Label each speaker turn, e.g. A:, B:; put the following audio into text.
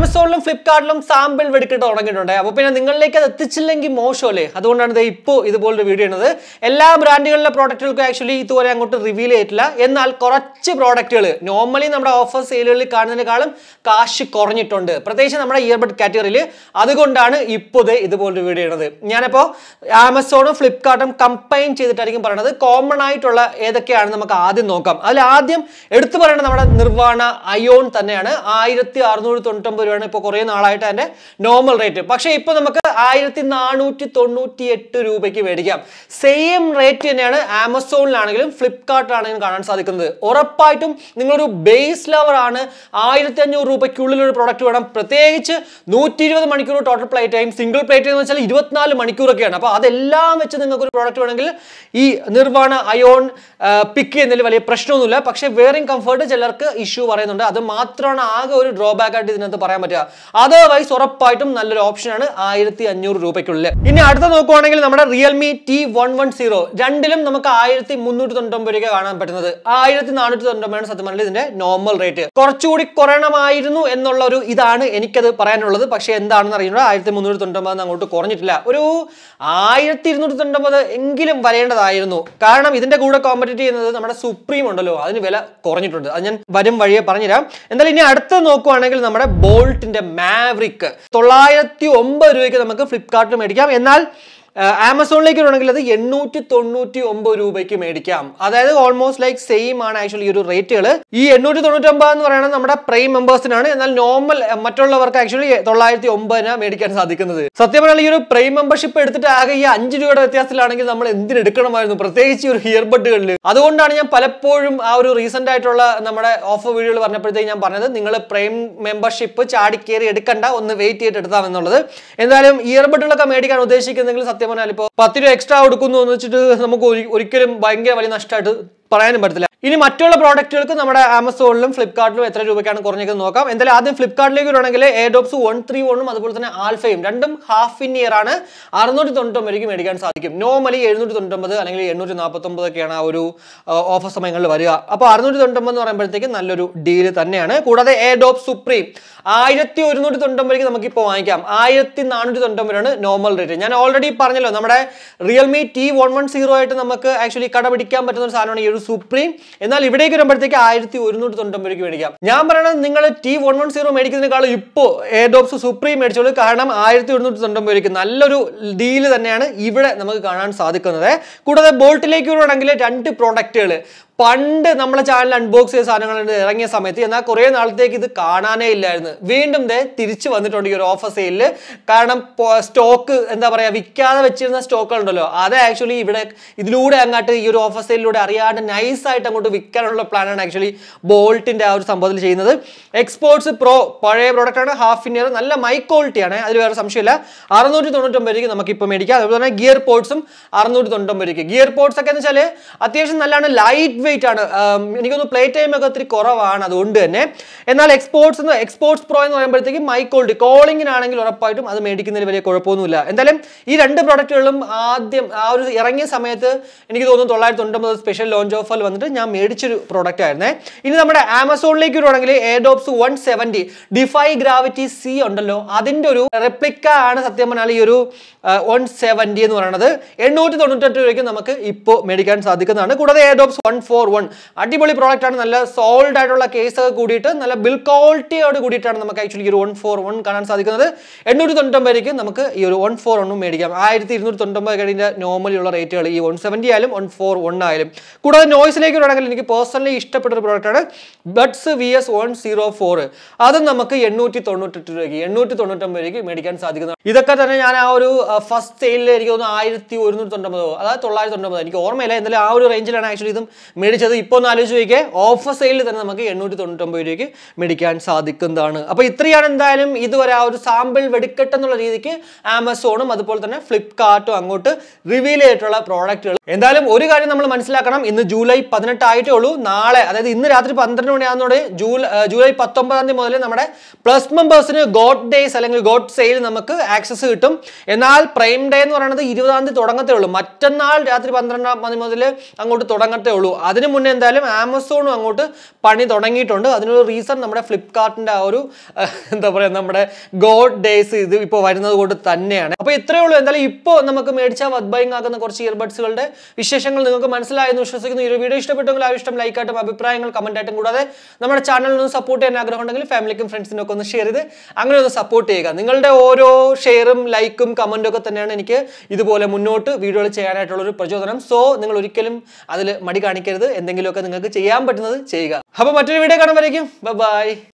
A: ആമസോണിലും ഫ്ലിപ്കാർട്ടിലും sample വെടിക്കെട്ട് തുടങ്ങിയിട്ടുണ്ട് അപ്പോൾ പിന്നെ നിങ്ങളിലേക്ക് അത് എത്തിച്ചില്ലെങ്കിൽ മോശമല്ലേ അതുകൊണ്ടാണ് ഇപ്പോൾ ഇതുപോലൊരു വീഡിയോ ഇടുന്നത് എല്ലാ ബ്രാൻഡുകളിലെ പ്രോഡക്റ്റുകൾക്കും ആക്ച്വലി ഇതുവരെ അങ്ങോട്ട് റിവീൽ ചെയ്തിട്ടില്ല എന്നാൽ കുറച്ച് പ്രോഡക്റ്റുകൾ നോർമലി നമ്മുടെ ഓഫർ സെയിലുകളിൽ കാണുന്നതിനേക്കാളും കാശ് കുറഞ്ഞിട്ടുണ്ട് പ്രത്യേകിച്ച് നമ്മുടെ ഇയർബഡ് കാറ്റഗറിയിൽ അതുകൊണ്ടാണ് ഇപ്പോൾ ഇതുപോലൊരു വീഡിയോ ഇടുന്നത് ഞാനിപ്പോൾ ആമസോണും ഫ്ലിപ്കാർട്ടും കമ്പൈൻ ചെയ്തിട്ടായിരിക്കും പറയുന്നത് കോമൺ ആയിട്ടുള്ള ഏതൊക്കെയാണ് നമുക്ക് ആദ്യം നോക്കാം അതിൽ ആദ്യം എടുത്തു പറയുന്നത് നമ്മുടെ നിർവ്വാണ അയോൺ തന്നെയാണ് ആയിരത്തി താഴുകയാണ് ഇപ്പോൾ കുറേ നാളായിട്ട് അതിൻ്റെ നോർമൽ റേറ്റ് പക്ഷേ ഇപ്പോൾ നമുക്ക് ആയിരത്തി നാനൂറ്റി തൊണ്ണൂറ്റി എട്ട് രൂപയ്ക്ക് മേടിക്കാം സെയിം റേറ്റ് തന്നെയാണ് ആമസോണിലാണെങ്കിലും ഫ്ലിപ്കാർട്ടിലാണെങ്കിലും കാണാൻ സാധിക്കുന്നത് ഉറപ്പായിട്ടും നിങ്ങളൊരു ബേസ് ലവറാണ് ആയിരത്തി അഞ്ഞൂറ് രൂപയ്ക്കുള്ളിലൊരു ഒരു പ്രോഡക്റ്റ് വേണം പ്രത്യേകിച്ച് നൂറ്റി ഇരുപത് മണിക്കൂർ total plate time single plate എന്ന് വെച്ചാൽ ഇരുപത്തിനാല് മണിക്കൂറൊക്കെയാണ് അപ്പോൾ അതെല്ലാം വെച്ച് നിങ്ങൾക്കൊരു ഒരു പ്രോഡക്റ്റ് വേണമെങ്കിൽ ഈ നിർവ്വാണ അയോൺ പിക്ക് ചെയ്യുന്നതിൽ വലിയ പ്രശ്നമൊന്നുമില്ല പക്ഷേ വെയറിംഗ് കംഫേർട്ട് ചിലർക്ക് ഇഷ്യൂ പറയുന്നുണ്ട് അത് മാത്രമാണ് ആകെ ഒരു ഡ്രോബാക്ക് ആയിട്ട് ഇതിനകത്ത് പറയാൻ പറയാൻ പറ്റുക അതർവൈസ് ഉറപ്പായിട്ടും നല്ലൊരു ഓപ്ഷനാണ് ആയിരത്തി അഞ്ഞൂറ് രൂപയ്ക്കുള്ളിൽ ഇനി അടുത്ത നോക്കുവാണെങ്കിൽ നമ്മുടെ Realme T one one zero രണ്ടിലും നമുക്ക് ആയിരത്തി മുന്നൂറ്റി തൊണ്ണൂറ്റൊമ്പത് രൂപ കാണാൻ പറ്റുന്നത് ആയിരത്തി നാനൂറ്റി തൊണ്ണൂറ്റി സത്യം ഇതിന്റെ നോർമൽ റേറ്റ് കുറച്ചുകൂടി കുറയണമായിരുന്നു എന്നുള്ള ഒരു ഇതാണ് എനിക്കത് പറയാനുള്ളത് പക്ഷേ എന്താണെന്ന് അറിയുന്നത് ആയിരത്തി മുന്നൂറ്റി അങ്ങോട്ട് കുറഞ്ഞിട്ടില്ല ഒരു ആയിരത്തി ഇരുന്നൂറ്റി തൊണ്ണൂറ്റൊമ്പത് എങ്കിലും വരേണ്ടതായിരുന്നു കാരണം ഇതിന്റെ കൂടെ കോമ്പറ്റീവ് ചെയ്യുന്നത് നമ്മുടെ സുപ്രീം ഉണ്ടല്ലോ അതിന് വില കുറഞ്ഞിട്ടുണ്ട് അത് ഞാൻ വരും വഴിയെ പറഞ്ഞുതരാം എന്തായാലും ഇനി അടുത്ത് നോക്കുവാണെങ്കിൽ നമ്മുടെ ബോൾ ബോൾട്ടിന്റെ മാവ്രിക് തൊള്ളായിരത്തി ഒമ്പത് രൂപയ്ക്ക് നമുക്ക് ഫ്ലിപ്കാർട്ടിൽ മേടിക്കാം എന്നാൽ ആമസോണിലേക്ക് വരണമെങ്കിൽ അത് എണ്ണൂറ്റി തൊണ്ണൂറ്റി ഒമ്പത് രൂപയ്ക്ക് മേടിക്കാം അതായത് ഓൾമോസ്റ്റ് ലൈക്ക് സെയിം ആണ് ആക്ച്വലി ഈ ഒരു റേറ്റുകൾ ഈ എണ്ണൂറ്റി തൊണ്ണൂറ്റി ഒമ്പത് എന്ന് പറയുന്നത് നമ്മുടെ പ്രൈം മെമ്പേഴ്സിനാണ് എന്നാൽ നോർമൽ മറ്റുള്ളവർക്ക് ആക്ച്വലി തൊള്ളായിരത്തി ഒമ്പതിനാണ് മേടിക്കാൻ സാധിക്കുന്നത് സത്യം പറഞ്ഞാൽ ഈ ഒരു പ്രൈം മെമ്പർഷിപ്പ് എടുത്തിട്ട് ആകെ ഈ അഞ്ച് രൂപയുടെ വ്യത്യാസത്തിലാണെങ്കിൽ നമ്മൾ എന്തിനെടുക്കണമായിരുന്നു പ്രത്യേകിച്ച് ഒരു ഇയർബഡുകളിൽ അതുകൊണ്ടാണ് ഞാൻ പലപ്പോഴും ആ ഒരു റീസെന്റ് ആയിട്ടുള്ള നമ്മുടെ ഓഫർ വീഡിയോയിൽ പറഞ്ഞപ്പോഴത്തേക്ക് ഞാൻ പറഞ്ഞത് നിങ്ങൾ പ്രൈം മെമ്പർഷിപ്പ് ചാടി എടുക്കണ്ട ഒന്ന് വെയിറ്റ് ചെയ്തിട്ട് എടുത്താൽ എന്നുള്ളത് എന്തായാലും ഇയർബഡുകളൊക്കെ മേടിക്കാൻ ഉദ്ദേശിക്കുന്നെങ്കിൽ സത്യം പറഞ്ഞാൽ ഇപ്പോൾ പത്ത് രൂപ എക്സ്ട്രാ കൊടുക്കുന്നു എന്ന് വെച്ചിട്ട് നമുക്ക് ഒരിക്കലും ഭയങ്കര വലിയ നഷ്ടമായിട്ട് പറയാനും പറ്റത്തില്ല ഇനി മറ്റുള്ള പ്രോഡക്റ്റുകൾക്ക് നമ്മുടെ ആമസോണിലും ഫ്ലിപ്കാർട്ടിലും എത്ര രൂപയ്ക്കാണ് കുറഞ്ഞത് നോക്കാം എന്തായാലും ആദ്യം ഫ്ലിപ്കാർട്ടിലേക്ക് വരുവാണെങ്കിൽ എയർഡോപ്സ് വൺ ത്രീ വണ്ണും അതുപോലെ തന്നെ ആൽഫയും രണ്ടും ഹാഫ് ഇൻ ഇയർ ആണ് അറുന്നൂറ്റി തൊണ്ണൂറ്റൊമ്പതിക്ക് മേടിക്കാൻ സാധിക്കും നോർമലി എഴുന്നൂറ്റി തൊണ്ണൂറ്റൊമ്പത് അല്ലെങ്കിൽ എണ്ണൂറ്റി നാൽപ്പത്തൊമ്പതൊക്കെയാണ് ആ ഒരു ഓഫർ സമയങ്ങളിൽ വരിക അപ്പോൾ അറുന്നൂറ്റി തൊണ്ണൂറ്റൊമ്പത് എന്ന് പറയുമ്പോഴത്തേക്ക് നല്ലൊരു ഡീല് തന്നെയാണ് കൂടാതെ എയർഡോപ്പ് സുപ്രീം ആയിരത്തി ഒരുന്നൂറ്റി തൊണ്ണൂറ്റൊമ്പതിലേക്ക് നമുക്കിപ്പോൾ വാങ്ങിക്കാം ആയിരത്തി നാനൂറ്റി തൊണ്ണൂറ്റൊമ്പതാണ് നോർമൽ റേറ്റ് ഞാൻ ഓൾറെഡി പറഞ്ഞല്ലോ നമ്മുടെ Realme T one one zero ആയിട്ട് നമുക്ക് ആക്ച്വലി കടപിടിക്കാൻ പറ്റുന്ന ഒരു സാധനമാണ് ഈ ഒരു സുപ്രീം എന്നാൽ ഇവിടേക്ക് വരുമ്പോഴത്തേക്ക് ആയിരത്തി ഒരുന്നൂറ്റി തൊണ്ണൂറ്റി രൂപയ്ക്ക് മേടിക്കാം ഞാൻ പറയണത് നിങ്ങൾ ടി വൺ വൺ സീറോ മേടിക്കുന്നതിനേക്കാളും ഇപ്പോൾ എയർഡോപ്സ് സുപ്രീം മേടിച്ചോളൂ കാരണം ആയിരത്തി ഒരുന്നൂറ്റി തൊണ്ണൂറ്റി രൂപയ്ക്ക് നല്ലൊരു ഡീല് തന്നെയാണ് ഇവിടെ നമുക്ക് കാണാൻ സാധിക്കുന്നത് കൂടാതെ ബോൾട്ടിലേക്ക് വരുവാണെങ്കിൽ രണ്ട് പ്രോഡക്റ്റുകൾ പണ്ട് നമ്മളെ ചാനൽ അൺബോക്സ് ചെയ്ത സാധനങ്ങൾ ഇറങ്ങിയ സമയത്ത് എന്നാൽ കുറെ നാളത്തേക്ക് ഇത് കാണാനേ ഇല്ലായിരുന്നു വീണ്ടും ദേ തിരിച്ചു വന്നിട്ടുണ്ട് ഈ ഒരു ഓഫർ സെയിലിൽ കാരണം സ്റ്റോക്ക് എന്താ പറയുക വിൽക്കാതെ വെച്ചിരുന്ന സ്റ്റോക്കുകൾ ഉണ്ടല്ലോ അത് ആക്ച്വലി ഇവിടെ ഇതിലൂടെ അങ്ങോട്ട് ഈ ഒരു ഓഫർ സെയിലിലൂടെ അറിയാണ്ട് നൈസായിട്ട് അങ്ങോട്ട് വിൽക്കാനുള്ള പ്ലാനാണ് ആക്ച്വലി ബോൾട്ടിൻ്റെ ആ ഒരു സംഭവത്തിൽ ചെയ്യുന്നത് എക്സ്പോർട്സ് പ്രോ പഴയ പ്രോഡക്റ്റാണ് ഹാഫ് ഇൻ ഇയർ നല്ല മൈ ക്വാളിറ്റിയാണ് അതിൽ വേറെ സംശയമില്ല അറുന്നൂറ്റി തൊണ്ണൂറ്റൊമ്പത് നമുക്ക് നമുക്കിപ്പോൾ മേടിക്കാം അതുപോലെ തന്നെ ഗിയർ പോർട്സും അറുന്നൂറ്റി തൊണ്ണൂറ്റൊമ്പത് രൂപയ്ക്ക് ഗിയർ പോർട്സ് ഒക്കെ എന്ന് വെച്ചാൽ അത്യാവശ്യം നല്ലതാണ് ലൈറ്റ് വെയിറ്റ് ആണ് എനിക്കൊന്ന് പ്ലേ ടൈം ഒക്കെ ഒത്തിരി കുറവാണ് അതുകൊണ്ട് തന്നെ എന്നാൽ എക്സ്പോർട്സ് എന്ന് എക്സ്പോർട്സ് പ്രോ എന്ന് പറയുമ്പോഴത്തേക്ക് മൈക്കോൾഡ് കോളിങ്ങിനാണെങ്കിൽ ഉറപ്പായിട്ടും അത് മേടിക്കുന്നതിൽ വലിയ കുഴപ്പമൊന്നുമില്ല എന്തായാലും ഈ രണ്ട് പ്രോഡക്റ്റുകളും ആദ്യം ആ ഒരു ഇറങ്ങിയ സമയത്ത് എനിക്ക് തോന്നുന്നു തൊള്ളായിരത്തി സ്പെഷ്യൽ ലോഞ്ച് ഓഫർ വന്നിട്ട് ഞാൻ മേടിച്ചൊരു പ്രോഡക്റ്റ് ആയിരുന്നേ ഇനി നമ്മുടെ ആമസോണിലേക്ക് വരുവാണെങ്കിൽ Airdopes one seventy defy gravity C ഉണ്ടല്ലോ അതിൻ്റെ ഒരു റെപ്ലിക്ക ആണ് സത്യം പറഞ്ഞാൽ ഈ ഒരു വൺ സെവൻറ്റി എന്ന് പറയുന്നത് എണ്ണൂറ്റി തൊണ്ണൂറ്റെട്ട് രൂപയ്ക്ക് നമുക്ക് ഇപ്പോൾ മേടിക്കാൻ സാധിക്കുന്നതാണ് കൂടാതെ Airdopes one four four one അടിപൊളി പ്രോഡക്റ്റ് ആണ് നല്ല സോൾഡ് ആയിട്ടുള്ള കേസ് ഒക്കെ കൂടിയിട്ട് നല്ല ബിൽ ക്വാളിറ്റിയോട് കൂടിയിട്ടാണ് നമുക്ക് ആക്ച്വലി ഈ ഒരു വൺ ഫോർ വൺ കാണാൻ സാധിക്കുന്നത് എണ്ണൂറ്റി തൊണ്ണൂറ്റൊമ്പതിലേക്ക് നമുക്ക് ഈ ഒരു വൺ ഫോർ വണ്ണും മേടിക്കാം ആയിരത്തി ഇരുന്നൂറ്റി തൊണ്ണൂറ്റൊമ്പത് കഴിഞ്ഞ നോർമലിയുള്ള റേറ്റുകൾ ഈ വൺ സെവൻറ്റി ആയാലും വൺ ഫോർ വൺ ആയാലും കൂടാതെ നോയ്സിലേക്ക് വരാണെങ്കിൽ എനിക്ക് പേഴ്സണലി ഇഷ്ടപ്പെട്ട ഒരു പ്രോഡക്റ്റാണ് buds V S one zero four അത് നമുക്ക് എണ്ണൂറ്റി തൊണ്ണൂറ്റെട്ട് രൂപയ്ക്ക് എണ്ണൂറ്റി തൊണ്ണൂറ്റൊമ്പത് രൂപയ്ക്ക് മേടിക്കാൻ സാധിക്കുന്നത് ഇതൊക്കെ തന്നെ ഞാൻ ആ ഒരു ഫസ്റ്റ് സെയിലിൽ എനിക്ക് തോന്നുന്നു ആയിരത്തി ഒരുന്നൂറ്റി തൊണ്ണൂറ്റൊമ്പതോ അതായത് തൊള്ളായിരത്തി തൊണ്ണൂറ്റൊമ്പത് എനിക്ക് ഓർമ്മയില്ല എന്നാലും ആ ഒരു റേഞ്ചിലാണ് ആക്ച്വലി ഇതും മേടിച്ചത് ഇപ്പോൾ ഒന്ന് ആലോചിച്ച് നോക്കിയാൽ ഓഫർ സെയിലിൽ തന്നെ നമുക്ക് എണ്ണൂറ്റി തൊണ്ണൂറ്റൊമ്പത് രൂപയ്ക്ക് മേടിക്കാൻ സാധിക്കുന്നതാണ് അപ്പോൾ ഇത്രയാണ് എന്തായാലും ഇതുവരെ ആ ഒരു സാമ്പിൾ വെടിക്കെട്ട് എന്നുള്ള രീതിക്ക് ആമസോണും അതുപോലെ തന്നെ ഫ്ലിപ്കാർട്ടും അങ്ങോട്ട് റിവീൽ ചെയ്തിട്ടുള്ള പ്രോഡക്റ്റുകൾ എന്തായാലും ഒരു കാര്യം നമ്മൾ മനസ്സിലാക്കണം ഇന്ന് ജൂലൈ പതിനെട്ടായിട്ടേ ഉള്ളൂ നാളെ അതായത് ഇന്ന് രാത്രി പന്ത്രണ്ട് മണിയാകുന്നതോടെ ജൂലൈ ജൂലൈ പത്തൊമ്പതാം തീയതി മുതൽ നമ്മുടെ പ്ലസ് മെമ്പേഴ്സിന് ഗോഡ് ഡേയ്സ് അല്ലെങ്കിൽ ഗോഡ് സെയിൽ നമുക്ക് ആക്സസ് കിട്ടും എന്നാൽ പ്രൈം ഡേ എന്ന് പറയുന്നത് ഇരുപതാം തീയതി തുടങ്ങത്തേ ഉള്ളൂ മറ്റന്നാൾ രാത്രി പന്ത്രണ്ടാം മതി മുതൽ അങ്ങോട്ട് തുടങ്ങത്തേ ഉള്ളൂ അതിന് മുന്നേ എന്തായാലും ആമസോണും അങ്ങോട്ട് പണി തുടങ്ങിയിട്ടുണ്ട് അതിനൊരു റീസൺ നമ്മുടെ ഫ്ലിപ്കാർട്ടിൻ്റെ ആ ഒരു എന്താ പറയുക നമ്മുടെ ഗോഡ് ഡേയ്സ് ഇത് ഇപ്പോൾ വരുന്നത് കൊണ്ട് തന്നെയാണ് അപ്പോൾ ഇത്രയേ ഉള്ളൂ എന്തായാലും ഇപ്പോൾ നമുക്ക് മേടിച്ചാൽ ബൈങ് ആകുന്ന കുറച്ച് ഇയർബഡ്സുകളുടെ വിശേഷങ്ങൾ നിങ്ങൾക്ക് മനസ്സിലായെന്ന് വിശ്വസിക്കുന്നു ഈ ഒരു വീഡിയോ ഇഷ്ടപ്പെട്ടെങ്കിൽ ആ ഇഷ്ടം ലൈക്കായിട്ടും അഭിപ്രായങ്ങൾ കമൻറ്റായിട്ടും കൂടാതെ നമ്മുടെ ചാനലിനൊന്ന് സപ്പോർട്ട് ചെയ്യാൻ ആഗ്രഹം ഉണ്ടെങ്കിൽ ഫാമിലിക്കും ഫ്രണ്ട്സിനും ഒക്കെ ഒന്ന് ഷെയർ ചെയ്ത് അങ്ങനെ ഒന്ന് സപ്പോർട്ട് ചെയ്യുക നിങ്ങളുടെ ഓരോ ഷെയറും ലൈക്കും കമൻറ്റും ഒക്കെ തന്നെയാണ് എനിക്ക് ഇതുപോലെ മുന്നോട്ട് വീഡിയോകൾ ഒരു പ്രചോദനം സോ നിങ്ങൾ ഒരിക്കലും അതിൽ മടി കാണിക്കരുത് ചെയ്യരുത് എന്തെങ്കിലുമൊക്കെ നിങ്ങൾക്ക് ചെയ്യാൻ പറ്റുന്നത് ചെയ്യുക അപ്പോൾ മറ്റൊരു വീഡിയോ കാണുമ്പോഴേക്കും ബൈ